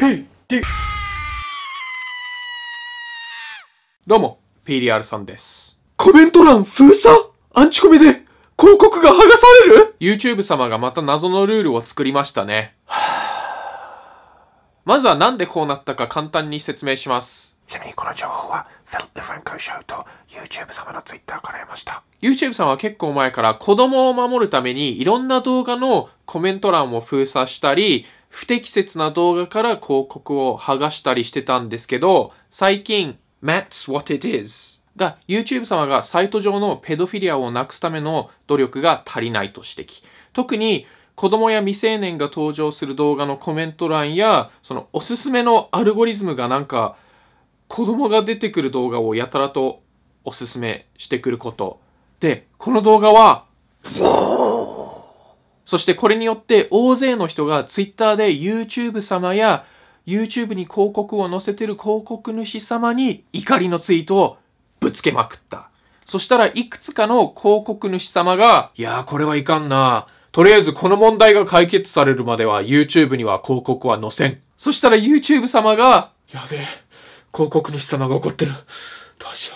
p どうも、PDR さんです。コメント欄封鎖アンチコミで広告が剥がされる ?YouTube 様がまた謎のルールを作りましたね。まずはなんでこうなったか簡単に説明します。ちなみにこの情報はフェルト・ d e f r a n c と YouTube 様の Twitter から得ました。YouTube んは結構前から子供を守るためにいろんな動画のコメント欄を封鎖したり、不適切な動画から広告を剥がしたりしてたんですけど、最近、m a t s what it is が YouTube 様がサイト上のペドフィリアをなくすための努力が足りないと指摘。特に子供や未成年が登場する動画のコメント欄や、そのおすすめのアルゴリズムがなんか子供が出てくる動画をやたらとおすすめしてくること。で、この動画は、そしてこれによって大勢の人が Twitter で YouTube 様や YouTube に広告を載せてる広告主様に怒りのツイートをぶつけまくった。そしたらいくつかの広告主様が、いやーこれはいかんなとりあえずこの問題が解決されるまでは YouTube には広告は載せん。そしたら YouTube 様が、やべえ、広告主様が怒ってる。どうしよ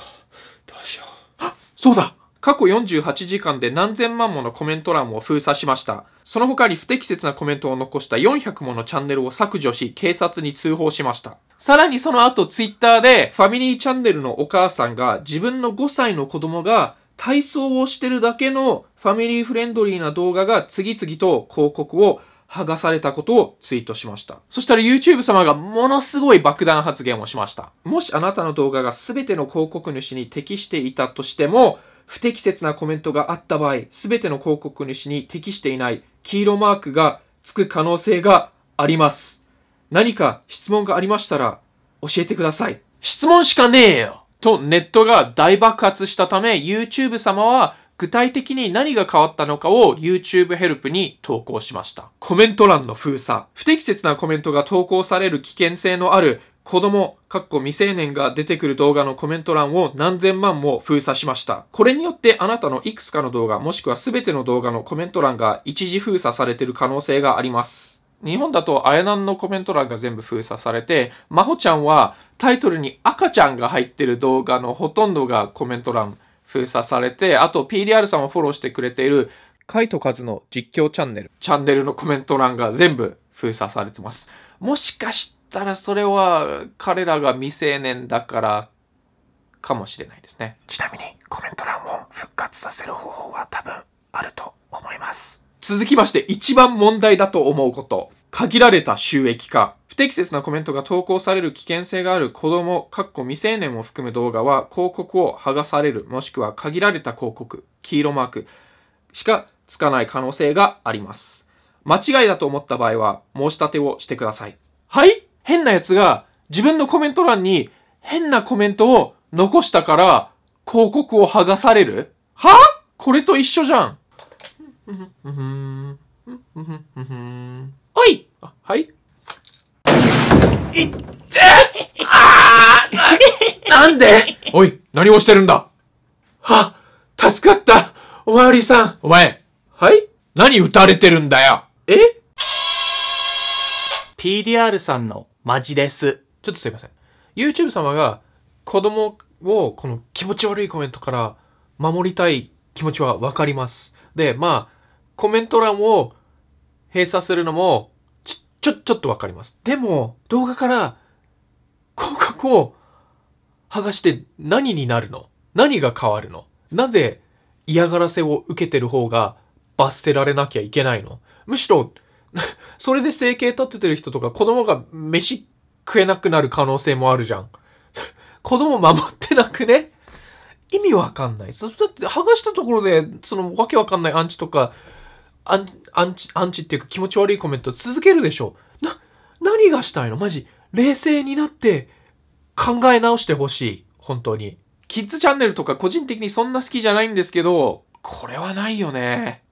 う、どうしよう。あ、そうだ過去48時間で何千万ものコメント欄を封鎖しました。その他に不適切なコメントを残した400ものチャンネルを削除し、警察に通報しました。さらにその後、ツイッターで、ファミリーチャンネルのお母さんが、自分の5歳の子供が、体操をしてるだけのファミリーフレンドリーな動画が次々と広告を剥がされたことをツイートしました。そしたら YouTube 様がものすごい爆弾発言をしました。もしあなたの動画が全ての広告主に適していたとしても、不適切なコメントがあった場合、全ての広告主に適していない黄色マークがつく可能性があります。何か質問がありましたら教えてください。質問しかねえよとネットが大爆発したため YouTube 様は具体的に何が変わったのかを YouTube ヘルプに投稿しました。コメント欄の封鎖。不適切なコメントが投稿される危険性のある子供、かっこ未成年が出てくる動画のコメント欄を何千万も封鎖しました。これによってあなたのいくつかの動画、もしくは全ての動画のコメント欄が一時封鎖されている可能性があります。日本だとあやなんのコメント欄が全部封鎖されて、まほちゃんはタイトルに赤ちゃんが入ってる動画のほとんどがコメント欄封鎖されて、あと PDR さんをフォローしてくれているカイトカズの実況チャンネル、チャンネルのコメント欄が全部封鎖されてます。もしかしたらそれは彼らが未成年だからかもしれないですねちなみにコメント欄を復活させる方法は多分あると思います続きまして一番問題だと思うこと限られた収益化不適切なコメントが投稿される危険性がある子供、かっこ未成年を含む動画は広告を剥がされる、もしくは限られた広告、黄色マークしかつかない可能性があります。間違いだと思った場合は申し立てをしてください。はい変な奴が自分のコメント欄に変なコメントを残したから広告を剥がされるはぁこれと一緒じゃん。おいはいいってあな、なんでおい、何をしてるんだは、助かった。おまわりさん。お前。はい何撃たれてるんだよ。え ?PDR さんのマジです。ちょっとすいません。YouTube 様が子供をこの気持ち悪いコメントから守りたい気持ちはわかります。で、まあ、コメント欄を閉鎖するのも、ちょ、ちょ、ちょっとわかります。でも、動画から広告を剥がして何になるの何が変わるのなぜ嫌がらせを受けてる方が罰せられなきゃいけないのむしろ それで生計立ててる人とか子供が飯食えなくなる可能性もあるじゃん。子供守ってなくね意味わかんない。だって剥がしたところで、そのわけわかんないアンチとか、アンアンチ、アンチっていうか気持ち悪いコメント続けるでしょ。な、何がしたいのマジ。冷静になって考え直してほしい。本当に。キッズチャンネルとか個人的にそんな好きじゃないんですけど、これはないよね。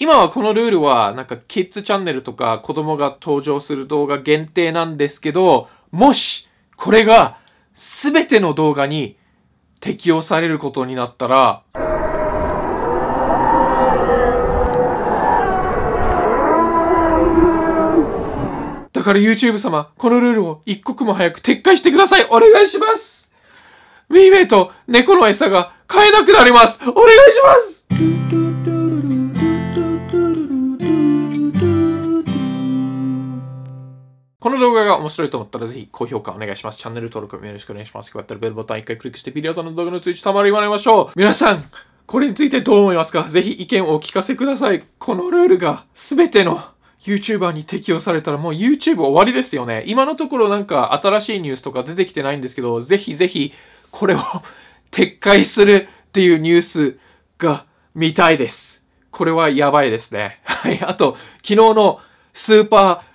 今はこのルールは、なんか、キッズチャンネルとか子供が登場する動画限定なんですけど、もし、これが、すべての動画に適用されることになったら、だから YouTube 様、このルールを一刻も早く撤回してくださいお願いしますィーメイと猫の餌が買えなくなりますお願いしますこの動画が面白いと思ったらぜひ高評価お願いします。チャンネル登録もよろしくお願いします。こうやったらベルボタン一回クリックしてビデオさんの動画の通知たまりまりましょう。皆さん、これについてどう思いますかぜひ意見をお聞かせください。このルールが全ての YouTuber に適用されたらもう YouTube 終わりですよね。今のところなんか新しいニュースとか出てきてないんですけど、ぜひぜひこれを撤回するっていうニュースが見たいです。これはやばいですね。はい。あと、昨日のスーパー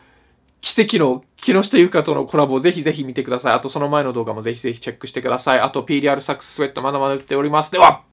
奇跡の木下ゆかとのコラボをぜひぜひ見てください。あとその前の動画もぜひぜひチェックしてください。あと PDR サックススウェットまだまだ売っております。では